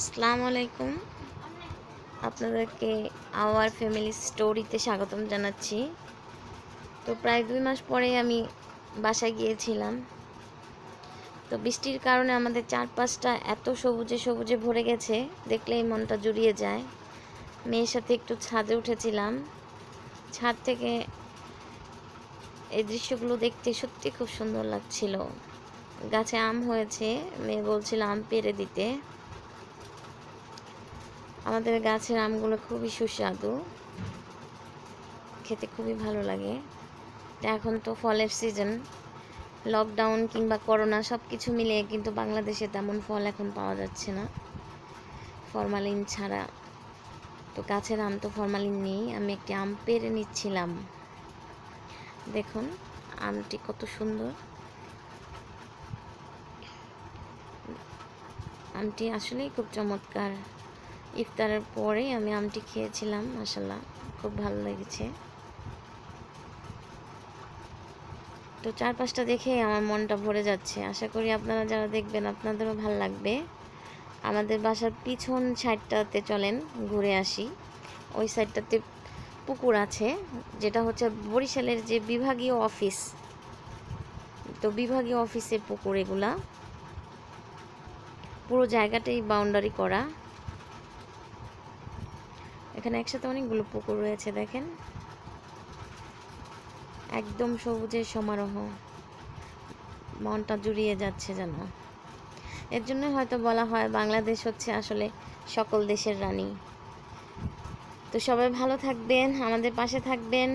আসসালামু আলাইকুম আপনাদেরকে আওয়ার ফ্যামিলি স্টোরিতে স্বাগতম জানাচ্ছি তো প্রায় দুই মাস পরে আমি বাসায় গিয়েছিলাম তো বৃষ্টির কারণে আমাদের চারপাশটা এত সবুজে সবুজে ভরে গেছে দেখলেই মনটা জুড়িয়ে যায় মেয়ের সাথে একটু ছাদে উঠেছিলাম ছাদ থেকে এই দৃশ্যগুলো দেখতে সত্যি খুব সুন্দর লাগছিল গাছে আম হয়েছে মেয়ে বলছিল আম পেরে দিতে আমাদের গাছের আমগুলো খুবই সুস্বাদু খেতে খুবই ভালো লাগে এখন তো ফলের সিজন লকডাউন কিংবা করোনা সব কিছু মিলিয়ে কিন্তু বাংলাদেশে তেমন ফল এখন পাওয়া যাচ্ছে না ফরমালিন ছাড়া তো গাছের আম তো ফরমালিন নেই আমি একটি আম পেরে নিচ্ছিলাম দেখুন আমটি কত সুন্দর আমটি আসলেই খুব চমৎকার ইফতারের পরেই আমি আমটি খেয়েছিলাম মাসাল্লাহ খুব ভালো লেগেছে তো চার পাঁচটা দেখে আমার মনটা ভরে যাচ্ছে আশা করি আপনারা যারা দেখবেন আপনাদেরও ভাল লাগবে আমাদের বাসার পিছন সাইডটাতে চলেন ঘুরে আসি ওই সাইডটাতে পুকুর আছে যেটা হচ্ছে বরিশালের যে বিভাগীয় অফিস তো বিভাগীয় অফিসের পুকুর এগুলা পুরো জায়গাটাই বাউন্ডারি করা এখানে একসাথে অনেকগুলো পুকুর রয়েছে দেখেন একদম সবুজের সমারোহ মনটা জুড়িয়ে যাচ্ছে যেন এর জন্য হয়তো বলা হয় বাংলাদেশ হচ্ছে আসলে সকল দেশের রানী তো সবাই ভালো থাকবেন আমাদের পাশে থাকবেন